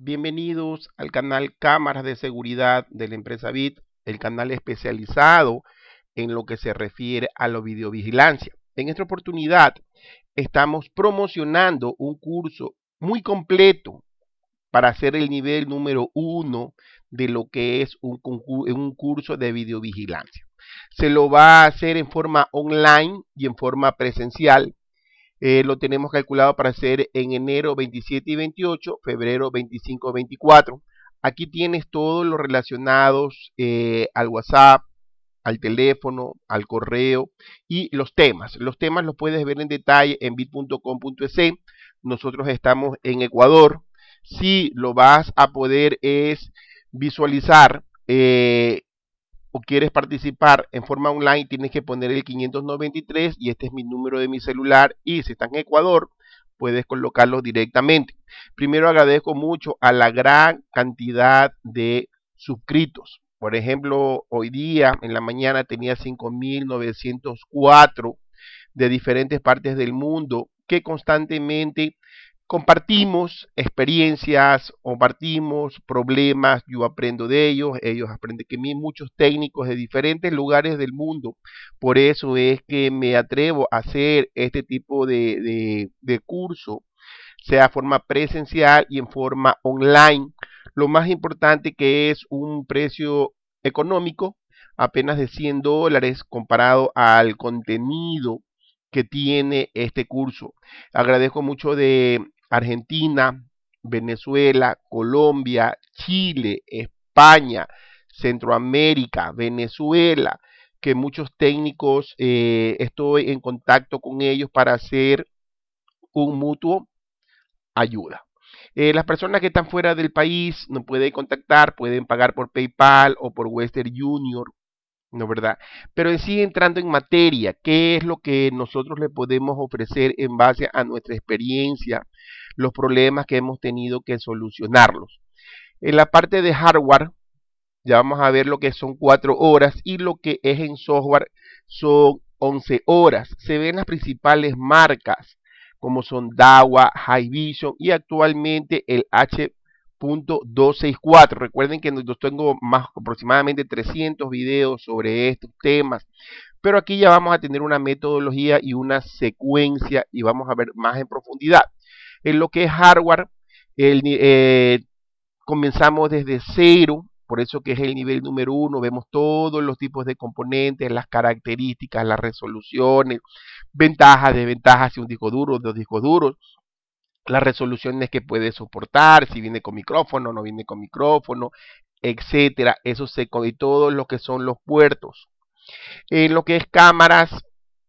Bienvenidos al canal Cámaras de Seguridad de la empresa BIT, el canal especializado en lo que se refiere a la videovigilancia. En esta oportunidad estamos promocionando un curso muy completo para hacer el nivel número uno de lo que es un curso de videovigilancia. Se lo va a hacer en forma online y en forma presencial eh, lo tenemos calculado para hacer en enero 27 y 28, febrero 25 y 24. Aquí tienes todos los relacionados eh, al WhatsApp, al teléfono, al correo y los temas. Los temas los puedes ver en detalle en bit.com.es. Nosotros estamos en Ecuador. Si lo vas a poder es visualizar eh, o quieres participar en forma online, tienes que poner el 593 y este es mi número de mi celular y si está en Ecuador, puedes colocarlo directamente. Primero agradezco mucho a la gran cantidad de suscritos. Por ejemplo, hoy día en la mañana tenía 5.904 de diferentes partes del mundo que constantemente compartimos experiencias, compartimos problemas, yo aprendo de ellos, ellos aprenden que mí muchos técnicos de diferentes lugares del mundo. Por eso es que me atrevo a hacer este tipo de, curso, sea forma presencial y en forma online. Lo más importante que es un precio económico, apenas de 100 dólares comparado al contenido que tiene este curso. Agradezco mucho de Argentina, Venezuela, Colombia, Chile, España, Centroamérica, Venezuela, que muchos técnicos eh, estoy en contacto con ellos para hacer un mutuo ayuda. Eh, las personas que están fuera del país no pueden contactar, pueden pagar por PayPal o por Western Junior ¿no verdad? Pero sigue entrando en materia, qué es lo que nosotros le podemos ofrecer en base a nuestra experiencia, los problemas que hemos tenido que solucionarlos. En la parte de hardware, ya vamos a ver lo que son 4 horas y lo que es en software son 11 horas. Se ven las principales marcas como son Dawa, High Vision y actualmente el HP .264. Recuerden que yo tengo más aproximadamente 300 videos sobre estos temas, pero aquí ya vamos a tener una metodología y una secuencia y vamos a ver más en profundidad. En lo que es hardware, eh, comenzamos desde cero, por eso que es el nivel número uno, vemos todos los tipos de componentes, las características, las resoluciones, ventajas, desventajas de un disco duro, dos discos duros, las resoluciones que puede soportar, si viene con micrófono, no viene con micrófono, etcétera. Eso se y todo lo que son los puertos. En lo que es cámaras,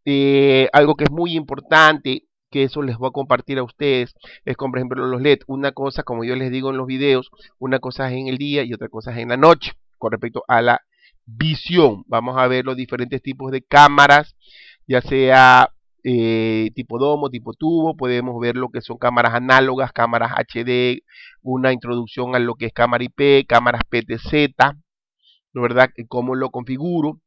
eh, algo que es muy importante, que eso les voy a compartir a ustedes, es como por ejemplo los LED. Una cosa, como yo les digo en los videos, una cosa es en el día y otra cosa es en la noche, con respecto a la visión. Vamos a ver los diferentes tipos de cámaras, ya sea eh, tipo domo, tipo tubo, podemos ver lo que son cámaras análogas, cámaras HD, una introducción a lo que es cámara IP, cámaras PTZ, ¿no verdad? Eh, cómo lo configuro.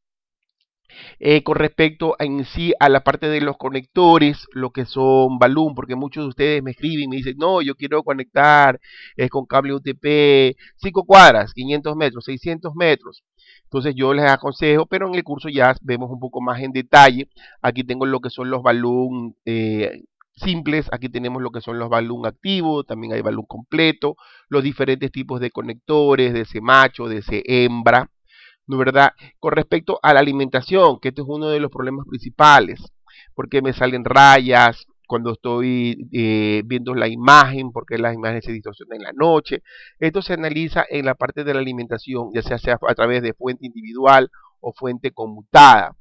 Eh, con respecto a, en sí a la parte de los conectores, lo que son Balloon, porque muchos de ustedes me escriben y me dicen, no, yo quiero conectar es con cable UTP 5 cuadras, 500 metros, 600 metros. Entonces yo les aconsejo, pero en el curso ya vemos un poco más en detalle. Aquí tengo lo que son los balloon eh, simples, aquí tenemos lo que son los balloon activos, también hay balón completo, los diferentes tipos de conectores, de ese macho, de ese hembra, ¿no verdad? Con respecto a la alimentación, que este es uno de los problemas principales, porque me salen rayas, cuando estoy eh, viendo la imagen, porque las imágenes se distorsionan en la noche. Esto se analiza en la parte de la alimentación, ya sea, sea a través de fuente individual o fuente conmutada.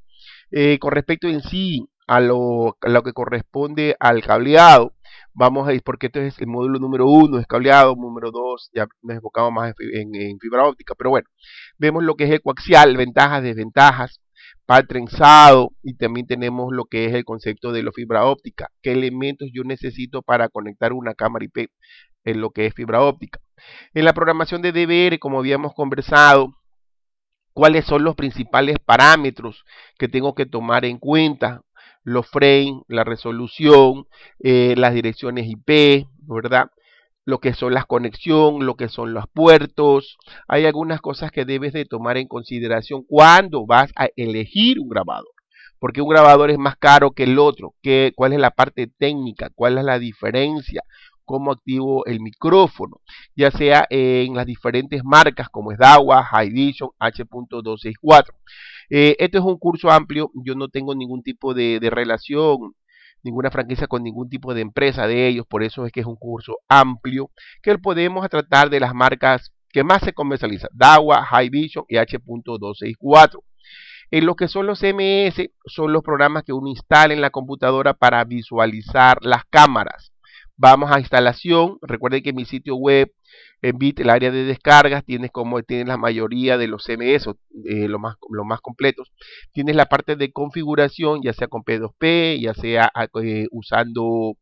Eh, con respecto en sí a lo, que corresponde al cableado, vamos a ir, porque este es el módulo número uno, es cableado, número dos, ya nos enfocamos más en, fibra óptica, pero bueno, vemos lo que es ecoaxial, coaxial, ventajas, desventajas, trenzado y también tenemos lo que es el concepto de la fibra óptica. ¿Qué elementos yo necesito para conectar una cámara IP en lo que es fibra óptica? En la programación de DBR, como habíamos conversado, ¿cuáles son los principales parámetros que tengo que tomar en cuenta? Los frames, la resolución, eh, las direcciones IP, ¿verdad? lo que son las conexiones, lo que son los puertos. Hay algunas cosas que debes de tomar en consideración cuando vas a elegir un grabador. Porque un grabador es más caro que el otro. ¿Qué, ¿Cuál es la parte técnica? ¿Cuál es la diferencia? ¿Cómo activo el micrófono? Ya sea en las diferentes marcas como es Dawa, vision, H.264. este es un curso amplio. Yo no tengo ningún tipo de relación ninguna franquicia con ningún tipo de empresa de ellos, por eso es que es un curso amplio que podemos tratar de las marcas que más se comercializan, DAWA, High Vision y H.264. En lo que son los MS, son los programas que uno instala en la computadora para visualizar las cámaras. Vamos a instalación. Recuerden que mi sitio web, en el área de descargas, tienes como tienes la mayoría de los CMS, eh, los más, lo más completos. Tienes la parte de configuración, ya sea con P2P, ya sea ah, eh, usando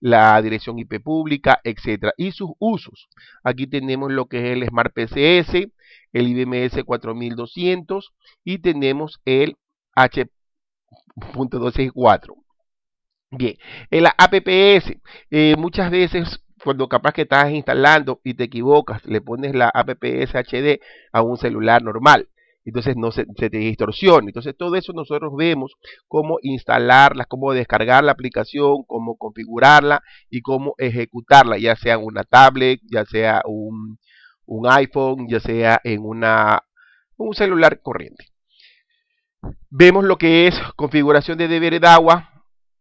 la dirección IP pública, etcétera, y sus usos. Aquí tenemos lo que es el Smart PCS, el IBMS 4200 y tenemos el H.264. Bien, en la APPS, eh, muchas veces cuando capaz que estás instalando y te equivocas, le pones la APPS HD a un celular normal. Entonces no se, te distorsiona. Entonces todo eso nosotros vemos cómo instalarla, cómo descargar la aplicación, cómo configurarla y cómo ejecutarla, ya sea en una tablet, ya sea un, iPhone, ya sea en una, un celular corriente. Vemos lo que es configuración de deber de agua,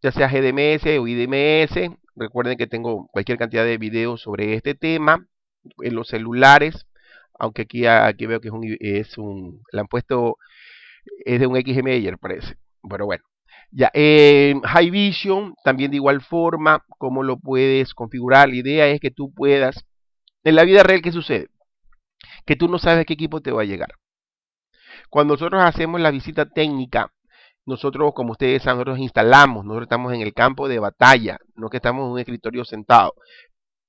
ya sea GDMS o IDMS. Recuerden que tengo cualquier cantidad de videos sobre este tema en los celulares, aunque aquí, aquí veo que es un, es han puesto, es de un XML, parece, pero bueno. Ya, eh, High Vision, también de igual forma, cómo lo puedes configurar. La idea es que tú puedas, en la vida real, ¿qué sucede? Que tú no sabes qué equipo te va a llegar. Cuando nosotros hacemos la visita técnica nosotros, como ustedes saben, nosotros instalamos, nosotros estamos en el campo de batalla, no que estamos en un escritorio sentado.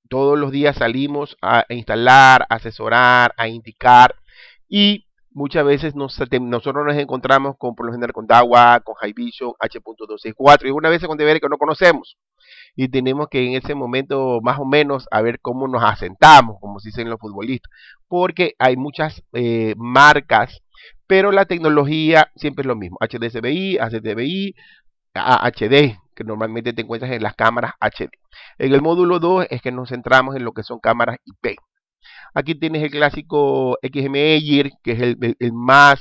Todos los días salimos a instalar, a asesorar, a indicar y muchas veces nosotros nos encontramos con, por lo con DAWA, con High Vision, H.264 y una vez con ver que no conocemos. Y tenemos que en ese momento más o menos a ver cómo nos asentamos, como se dicen los futbolistas, porque hay muchas eh, marcas pero la tecnología siempre es lo mismo, HDCBI, HDBI, HD, que normalmente te encuentras en las cámaras HD. En el módulo 2 es que nos centramos en lo que son cámaras IP. Aquí tienes el clásico XML, que es el, más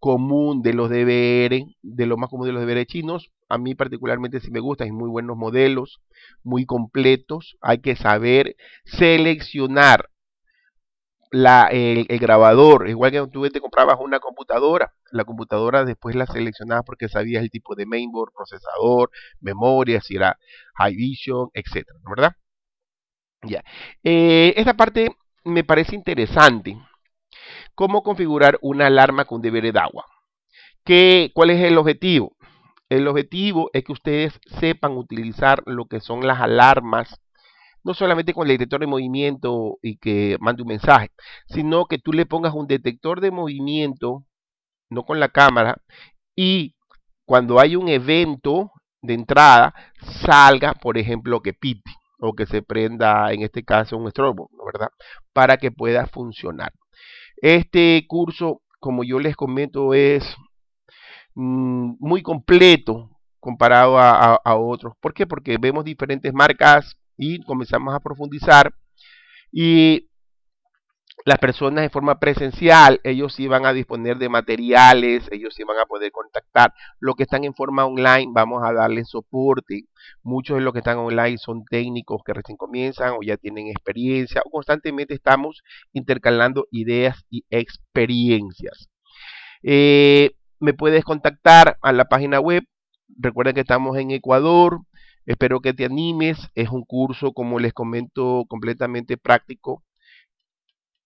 común de los DVR, de los más común de los DVR chinos. A mí particularmente si me gusta, hay muy buenos modelos, muy completos. Hay que saber seleccionar el, grabador, igual que tú te comprabas una computadora, la computadora después la seleccionabas porque sabías el tipo de mainboard, procesador, memoria, si era High Vision, etcétera, ¿verdad? Ya. Eh, esta parte me parece interesante. Cómo configurar una alarma con deber de agua. ¿Qué, ¿Cuál es el objetivo? El objetivo es que ustedes sepan utilizar lo que son las alarmas no solamente con el detector de movimiento y que mande un mensaje, sino que tú le pongas un detector de movimiento, no con la cámara, y cuando hay un evento de entrada, salga, por ejemplo, que pite o que se prenda, en este caso, un strobo, ¿verdad? Para que pueda funcionar. Este curso, como yo les comento, es mm, muy completo comparado a, a, otros. ¿Por qué? Porque vemos diferentes marcas, y comenzamos a profundizar. Y las personas en forma presencial, ellos van a disponer de materiales, ellos van a poder contactar. Los que están en forma online, vamos a darles soporte. Muchos de los que están online son técnicos que recién comienzan o ya tienen experiencia o constantemente estamos intercalando ideas y experiencias. Eh, me puedes contactar a la página web. Recuerda que estamos en Ecuador, Espero que te animes. Es un curso, como les comento, completamente práctico.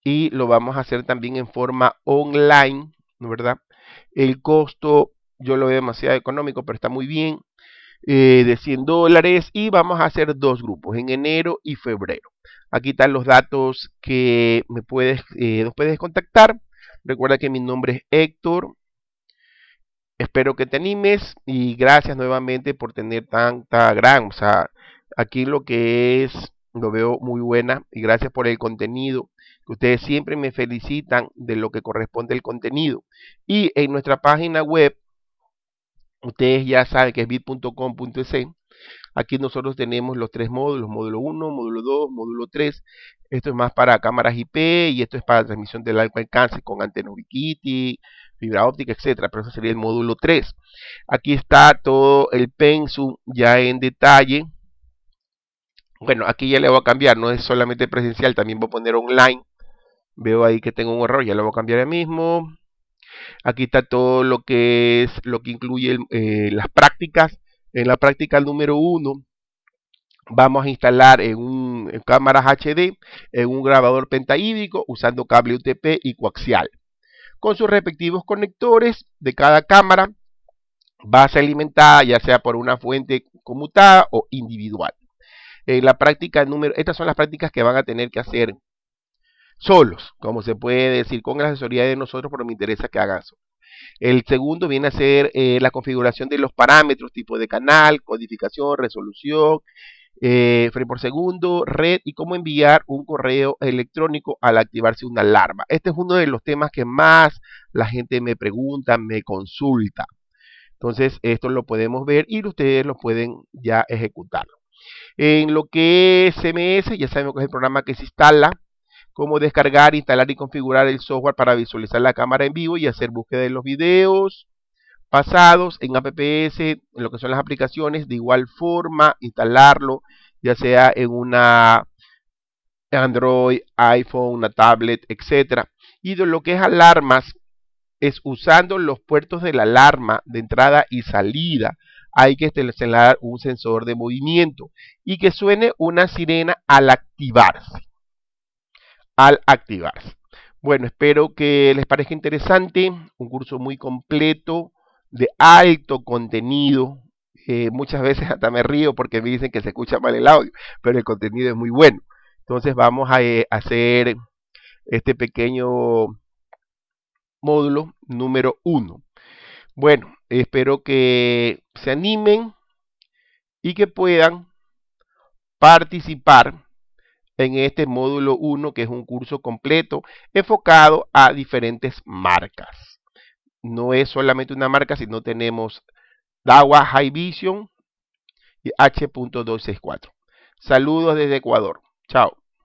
Y lo vamos a hacer también en forma online, ¿verdad? El costo yo lo veo demasiado económico, pero está muy bien. Eh, de 100 dólares y vamos a hacer dos grupos en enero y febrero. Aquí están los datos que me puedes, eh, nos puedes contactar. Recuerda que mi nombre es Héctor, Espero que te animes y gracias nuevamente por tener tanta gran, o sea, aquí lo que es, lo veo muy buena y gracias por el contenido, que ustedes siempre me felicitan de lo que corresponde el contenido. Y en nuestra página web, ustedes ya saben que es bit.com.es, Aquí nosotros tenemos los tres módulos, módulo 1, módulo 2, módulo 3. Esto es más para cámaras IP y esto es para transmisión de largo alcance con antenas fibra óptica, etcétera, pero eso sería el módulo 3. Aquí está todo el pensum ya en detalle. Bueno, aquí ya le voy a cambiar, no es solamente presencial, también voy a poner online. Veo ahí que tengo un error, ya lo voy a cambiar ya mismo. Aquí está todo lo que es, lo que incluye eh, las prácticas. En la práctica número 1 vamos a instalar en, un, cámaras HD, en un grabador pentahídrico usando cable UTP y coaxial con sus respectivos conectores de cada cámara, va a ser alimentada ya sea por una fuente conmutada o individual. en eh, la práctica número, estas son las prácticas que van a tener que hacer solos, como se puede decir, con la asesoría de nosotros, pero me interesa que hagan eso. El segundo viene a ser eh, la configuración de los parámetros, tipo de canal, codificación, resolución, eh, por segundo, red y cómo enviar un correo electrónico al activarse una alarma. Este es uno de los temas que más la gente me pregunta, me consulta. Entonces, esto lo podemos ver y ustedes lo pueden ya ejecutar. En lo que es ya sabemos que es el programa que se instala, cómo descargar, instalar y configurar el software para visualizar la cámara en vivo y hacer búsqueda de los videos, pasados en APPS, en lo que son las aplicaciones, de igual forma instalarlo, ya sea en una Android, iPhone, una tablet, etcétera. Y de lo que es alarmas, es usando los puertos de la alarma de entrada y salida. Hay que instalar un sensor de movimiento y que suene una sirena al activarse. Al activarse. Bueno, espero que les parezca interesante, un curso muy completo, de alto contenido. Eh, muchas veces hasta me río porque me dicen que se escucha mal el audio, pero el contenido es muy bueno. Entonces vamos a eh, hacer este pequeño módulo número uno Bueno, espero que se animen y que puedan participar en este módulo 1, que es un curso completo enfocado a diferentes marcas no es solamente una marca, sino tenemos Dawa High Vision y H.264. Saludos desde Ecuador. Chao.